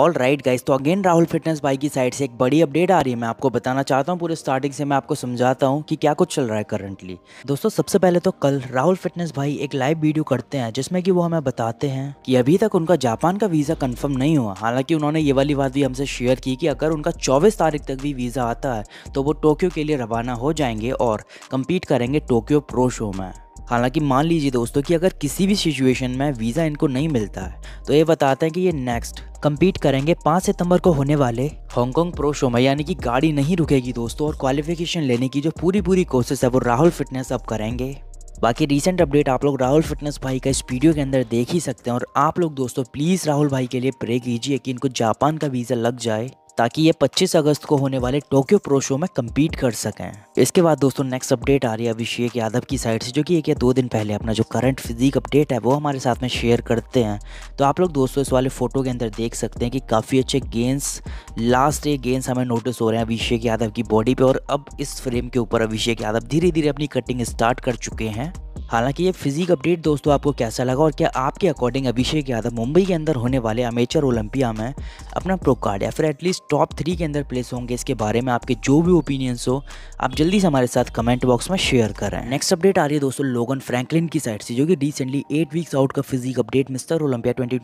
all right guys तो again Rahul fitness भाई की साइड से एक बड़ी अपडेट आ रही है मैं आपको बताना चाहता हूँ पूरे स्टार्टिंग से मैं आपको समझाता हूँ कि क्या कुछ चल रहा है करंटली दोस्तों सबसे पहले तो कल राहुल फिटनेस भाई एक लाइव वीडियो करते हैं जिसमें कि वो हमें बताते हैं कि अभी तक उनका जापान का वीज़ा कन्फर्म नहीं हुआ हालांकि उन्होंने ये वाली बात भी हमसे शेयर की कि अगर उनका चौबीस तारीख तक भी वीज़ा आता है तो वो टोक्यो के लिए रवाना हो जाएंगे और कम्पीट करेंगे टोक्यो प्रो शो में हालांकि मान लीजिए दोस्तों कि अगर किसी भी सिचुएशन में वीज़ा इनको नहीं मिलता है तो ये बताते हैं कि ये नेक्स्ट कम्पीट करेंगे 5 सितंबर को होने वाले हांगकांग प्रो शो में यानी कि गाड़ी नहीं रुकेगी दोस्तों और क्वालिफिकेशन लेने की जो पूरी पूरी कोशिश है वो राहुल फिटनेस अब करेंगे बाकी रिसेंट अपडेट आप लोग राहुल फिटनेस भाई का इस वीडियो के अंदर देख ही सकते हैं और आप लोग दोस्तों प्लीज़ राहुल भाई के लिए प्रे कीजिए कि इनको जापान का वीज़ा लग जाए ताकि ये 25 अगस्त को होने वाले टोक्यो प्रो शो में कम्पीट कर सकें इसके बाद दोस्तों नेक्स्ट अपडेट आ रही है अभिषेक यादव की साइड से जो कि एक या दो दिन पहले अपना जो करंट फिजिक अपडेट है वो हमारे साथ में शेयर करते हैं तो आप लोग दोस्तों इस वाले फोटो के अंदर देख सकते हैं कि काफ़ी अच्छे गेंस लास्ट ये गेंस हमें नोटिस हो रहे हैं अभिषेक यादव की बॉडी पे और अब इस फ्रेम के ऊपर अभिषेक यादव धीरे धीरे अपनी कटिंग स्टार्ट कर चुके हैं हालांकि ये फिजिक अपडेट दोस्तों आपको कैसा लगा और क्या आपके अकॉर्डिंग अभिषेक यादव मुंबई के अंदर होने वाले अमेचर ओलंपिया में अपना प्रो कार्ड या फिर एटलीस्ट टॉप थ्री के अंदर प्लेस होंगे इसके बारे में आपके जो भी ओपिनियंस हो आप जल्दी से हमारे साथ कमेंट बॉक्स में शेयर करें नेक्स्ट अपडेट आ रही है दोस्तों लोगन फ्रैंकलिन की साइड से जो कि रिसेंटली एट वीक्स आउट का physique update mister Olympia twenty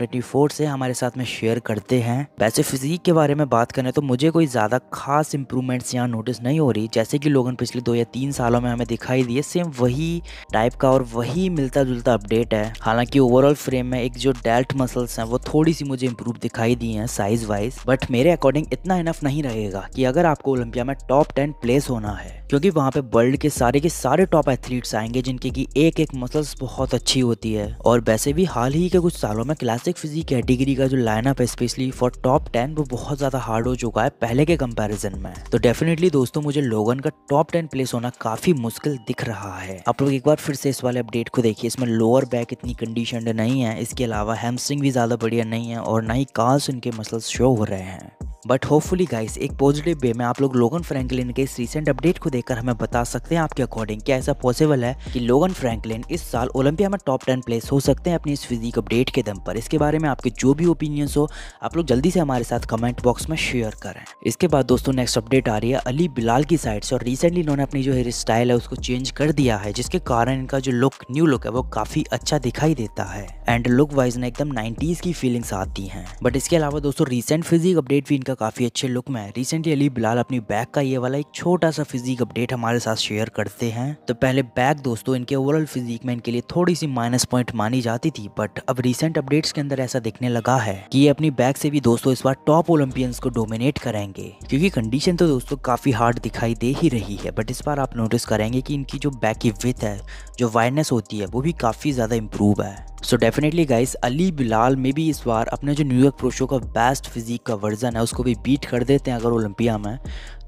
से हमारे साथ में शेयर करते हैं वैसे फिजिक के बारे में बात करें तो मुझे कोई ज़्यादा खास इंप्रूवमेंट्स यहाँ नोटिस नहीं हो रही जैसे कि लोगन पिछले दो या तीन सालों में हमें दिखाई दिए सेम वही टाइप का और वही मिलता जुलता अपडेट है हालांकि ओवरऑल फ्रेम में एक जो डेल्ट मसल्स हैं वो थोड़ी सी मुझे इम्प्रूव दिखाई दी हैं साइज वाइज बट मेरे अकॉर्डिंग इतना इनफ नहीं रहेगा कि अगर आपको ओलंपिया में टॉप टेन प्लेस होना है क्योंकि वहाँ पे वर्ल्ड के सारे के सारे टॉप एथलीट्स आएंगे जिनके की एक एक मसल्स बहुत अच्छी होती है और वैसे भी हाल ही के कुछ सालों में क्लासिक फिजिक कैटेगरी का जो लाइनअप है स्पेशली फॉर टॉप टेन वो बहुत ज्यादा हार्ड हो चुका है पहले के कम्पेरिजन में तो डेफिनेटली दोस्तों मुझे लोगन का टॉप टेन प्लेस होना काफी मुश्किल दिख रहा है आप लोग एक बार फिर से इस वाले अपडेट को देखिए इसमें लोअर बैक इतनी कंडीशन नहीं है इसके अलावा हेमस्ट्रिंग भी ज्यादा बढ़िया नहीं है और ना ही कार्स इनके मसल्स शो हो रहे हैं बट होपफुली गाइस एक पॉजिटिव वे में आप लोग लोगन फ्रैंकलिन के इस रिसेंट अपडेट को देखकर हमें बता सकते हैं आपके अकॉर्डिंग क्या ऐसा पॉसिबल है कि लोगन फ्रैंकलिन इस साल ओलंपिया में टॉप टेन प्लेस हो सकते हैं अपनी इस फिजिक अपडेट के दम पर इसके बारे में आपके जो भी ओपिनियंस हो आप लोग जल्दी से हमारे साथ कमेंट बॉक्स में शेयर करें इसके बाद दोस्तों नेक्स्ट अपडेट आ रही है अली बिलाल की साइड से और रिसेंटली इन्होंने अपनी जो हेयर स्टाइल है उसको चेंज कर दिया है जिसके कारण इनका जो लुक न्यू लुक है वो काफी अच्छा दिखाई देता है एंड लुक वाइज ना एकदम नाइन्टीज की फीलिंग्स आती है बट इसके अलावा दोस्तों रिसेंट फिजिक अपडेट भी इनका काफ़ी अच्छे लुक में है रिसेंटली अली बिलाल अपनी बैग का ये वाला एक छोटा सा फिजिक अपडेट हमारे साथ शेयर करते हैं तो पहले बैग दोस्तों इनके ओवरऑल फिजिक में इनके लिए थोड़ी सी माइनस पॉइंट मानी जाती थी बट अब रिसेंट अपडेट्स के अंदर ऐसा दिखने लगा है कि ये अपनी बैग से भी दोस्तों इस बार टॉप ओलंपियंस को डोमिनेट करेंगे क्योंकि कंडीशन तो दोस्तों काफ़ी हार्ड दिखाई दे ही रही है बट इस बार आप नोटिस करेंगे कि इनकी जो बैक की विथ है जो वायरनेस होती है वो भी काफ़ी ज़्यादा इम्प्रूव है so definitely guys Ali Bilal में भी इस बार अपने जो न्यूयॉर्क प्रोशो का बेस्ट फिजिक का वर्जन है उसको भी बीट कर देते हैं अगर ओलंपिया में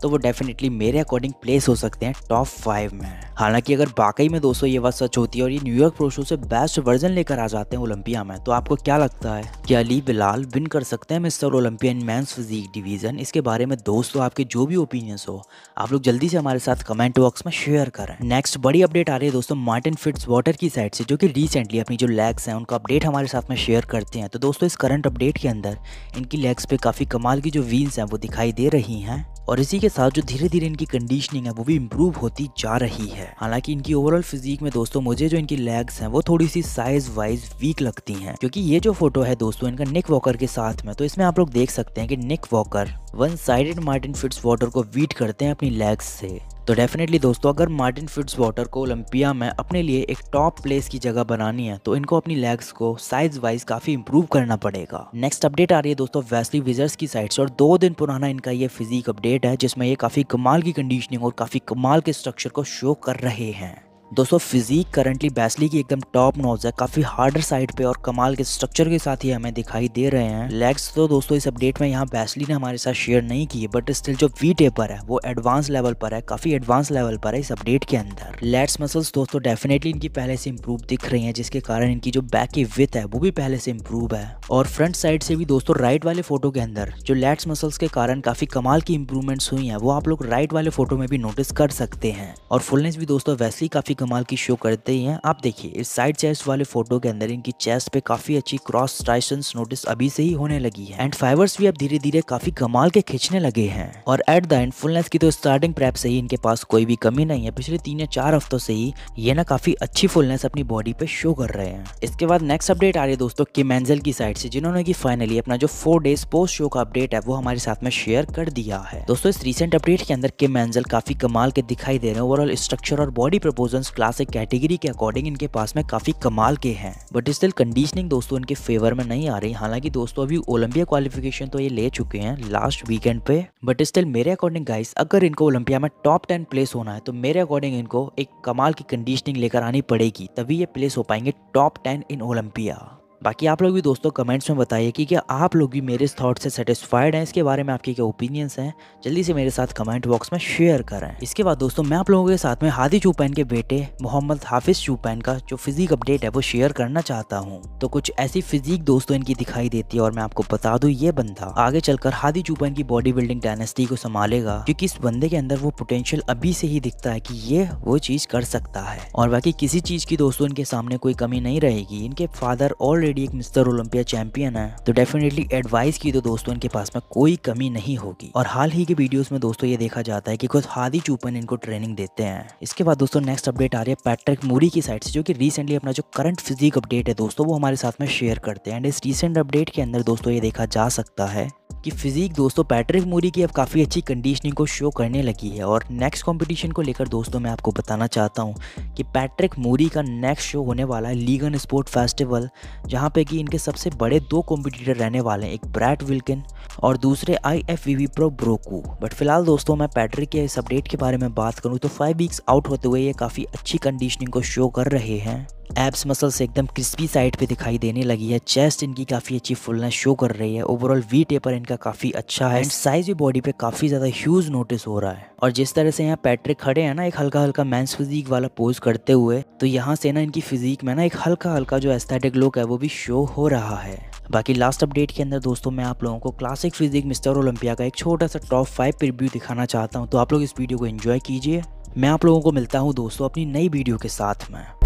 तो वो डेफिनेटली मेरे अकॉर्डिंग प्लेस हो सकते हैं टॉप फाइव में हालांकि अगर बाकी में दोस्तों ये बात सच होती है और ये न्यूयॉर्क प्रोशो से बेस्ट वर्जन लेकर आ जाते हैं ओलंपिया में तो आपको क्या लगता है कि अली बिलाल विन कर सकते हैं मिस्टर ओलंपिया इन मैं फिजिक डिवीजन इसके बारे में दोस्तों आपके जो भी ओपिनियंस हो आप लोग जल्दी से हमारे साथ कमेंट बॉक्स में शेयर करें नेक्स्ट बड़ी अपडेट आ रही है दोस्तों मार्टिन फिट्स वाटर की साइड से जो कि रिसेंटली अपनी जो लेग्स हैं उनका अपडेट हमारे साथ में शेयर करते हैं तो दोस्तों इस करंट अपडेट के अंदर इनकी लेग्स पे काफ़ी कमाल की जो व्हील्स हैं वो दिखाई दे रही हैं और इसी के साथ जो धीरे धीरे इनकी कंडीशनिंग है वो भी इम्प्रूव होती जा रही है हालांकि इनकी ओवरऑल फिजिक में दोस्तों मुझे जो इनकी लेग्स हैं वो थोड़ी सी साइज वाइज वीक लगती हैं क्योंकि ये जो फोटो है दोस्तों इनका निक वॉकर के साथ में तो इसमें आप लोग देख सकते हैं कि Nick Walker one sided Martin Fitzwater को वीट करते हैं अपनी लेग्स से तो डेफिनेटली दोस्तों अगर मार्टिन फिट्स वाटर को ओलंपिया में अपने लिए एक टॉप प्लेस की जगह बनानी है तो इनको अपनी लेग्स को साइज वाइज काफी इंप्रूव करना पड़ेगा नेक्स्ट अपडेट आ रही है दोस्तों वेस्ली विजर्स की साइड से और दो दिन पुराना इनका ये फिजिक अपडेट है जिसमें ये काफी कमाल की कंडीशनिंग और काफी कमाल के स्ट्रक्चर को शो कर रहे हैं दोस्तों फिजिक करंटली बैसली की एकदम टॉप नोज है काफी हार्डर साइड पे और कमाल के स्ट्रक्चर के साथ ही हमें दिखाई दे रहे हैं लेग्स तो दोस्तों इस अपडेट में यहाँ बैसली ने हमारे साथ शेयर नहीं की है बट स्टिल जो वी टेपर है वो एडवांस लेवल पर है काफी एडवांस लेवल पर है इस अपडेट के अंदर लेट्स मसल्स दोस्तों डेफिनेटली इनकी पहले से इम्प्रूव दिख रही है जिसके कारण इनकी जो बैक की विथ है वो भी पहले से इम्प्रूव है और फ्रंट साइड से भी दोस्तों राइट वाले फोटो के अंदर जो लेट्स मसल्स के कारण काफी कमाल की इम्प्रूवमेंट्स हुई है वो आप लोग राइट वाले फोटो में भी नोटिस कर सकते हैं और फुलनेस भी दोस्तों वैसे ही काफी कमाल की शो करते ही हैं आप देखिए इस साइड चेस्ट वाले फोटो के अंदर इनकी चेस्ट पे काफी अच्छी क्रॉस ट्राइसन नोटिस अभी से ही होने लगी है एंड फाइबर्स भी अब धीरे धीरे काफी कमाल के खींचने लगे हैं और एट द एंड फुलनेस की तो स्टार्टिंग प्रेप से ही इनके पास कोई भी कमी नहीं है पिछले तीन या चार हफ्तों से ही ये ना काफी अच्छी फुलनेस अपनी बॉडी पे शो कर रहे हैं इसके बाद नेक्स्ट अपडेट आ रही है दोस्तों किम मैंजल की साइड से जिन्होंने की फाइनली अपना जो फोर डेज पोस्ट शो का अपडेट है वो हमारे साथ में शेयर कर दिया है दोस्तों इस रिसेंट अपडेट के अंदर के मैंजल काफी कमाल के दिखाई दे रहे हैं ओवरऑल स्ट्रक्चर और बॉडी प्रपोजल क्लास एक कैटेगरी के अकॉर्डिंग इनके पास में काफी कमाल के हैं बट स्टिल कंडीशनिंग दोस्तों इनके फेवर में नहीं आ रही हालांकि दोस्तों अभी ओलंपिया क्वालिफिकेशन तो ये ले चुके हैं लास्ट वीकेंड पे बट स्टिल मेरे अकॉर्डिंग गाइस अगर इनको ओलंपिया में टॉप टेन प्लेस होना है तो मेरे अकॉर्डिंग इनको एक कमाल की कंडीशनिंग लेकर आनी पड़ेगी तभी ये प्लेस हो पाएंगे टॉप टेन इन ओलंपिया बाकी आप लोग भी दोस्तों कमेंट्स में बताइए कि क्या आप लोग भी मेरे इस थॉट से सेटिस्फाइड हैं इसके बारे में आपके क्या ओपिनियंस हैं जल्दी से मेरे साथ कमेंट बॉक्स में शेयर करें इसके बाद दोस्तों मैं आप लोगों के साथ में हादी चूपैन के बेटे मोहम्मद हाफिज चूपैन का जो फिजिक अपडेट है वो शेयर करना चाहता हूँ तो कुछ ऐसी फिजिक दोस्तों इनकी दिखाई देती है और मैं आपको बता दू ये बंदा आगे चलकर हादी चूपैन की बॉडी बिल्डिंग डायनेस्टी को संभालेगा क्योंकि इस बंदे के अंदर वो पोटेंशियल अभी से ही दिखता है की ये वो चीज कर सकता है और बाकी किसी चीज की दोस्तों इनके सामने कोई कमी नहीं रहेगी इनके फादर ऑलरेडी ऑलरेडी एक मिस्टर ओलंपिया चैंपियन है तो डेफिनेटली एडवाइस की तो दोस्तों इनके पास में कोई कमी नहीं होगी और हाल ही के वीडियो में दोस्तों ये देखा जाता है की खुद हादी चूपन इनको ट्रेनिंग देते हैं इसके बाद दोस्तों नेक्स्ट अपडेट आ रही है पैट्रिक मूरी की साइड से जो की रिसेंटली अपना जो करंट फिजिक अपडेट है दोस्तों वो हमारे साथ में शेयर करते हैं एंड इस रिसेंट अपडेट के अंदर दोस्तों ये देखा जा सकता है कि फिजिक दोस्तों पैट्रिक मूरी की अब काफ़ी अच्छी कंडीशनिंग को शो करने लगी है और नेक्स्ट कंपटीशन को लेकर दोस्तों मैं आपको बताना चाहता हूँ कि पैट्रिक मूरी का नेक्स्ट शो होने वाला है लीगन स्पोर्ट फेस्टिवल जहाँ पे कि इनके सबसे बड़े दो कॉम्पिटिटर रहने वाले हैं एक ब्रैट विल्किन और दूसरे I F B B pro ब्रोकू बट फिलहाल दोस्तों मैं पैट्रिक के इस अपडेट के बारे में बात करूँ तो फाइव वीक्स आउट होते हुए ये काफ़ी अच्छी कंडीशनिंग को शो कर रहे हैं एब्स मसल्स एकदम क्रिस्पी साइड पे दिखाई देने लगी है चेस्ट इनकी काफ़ी अच्छी फुलनेस शो कर रही है ओवरऑल वी टेपर इनका काफ़ी अच्छा है साइज भी बॉडी पे काफ़ी ज़्यादा ह्यूज नोटिस हो रहा है और जिस तरह से यहाँ पैट्रिक खड़े हैं ना एक हल्का हल्का मैंस फिजिक वाला पोज करते हुए तो यहाँ से ना इनकी फिजिक में ना एक हल्का हल्का जो एस्थेटिक लुक है वो भी शो हो रहा है बाकी लास्ट अपडेट के अंदर दोस्तों मैं आप लोगों को क्लासिक फिजिक मिस्टर ओलंपिया का एक छोटा सा टॉप फाइव रिव्यू दिखाना चाहता हूँ तो आप लोग इस वीडियो को एंजॉय कीजिए मैं आप लोगों को मिलता हूँ दोस्तों अपनी नई वीडियो के साथ में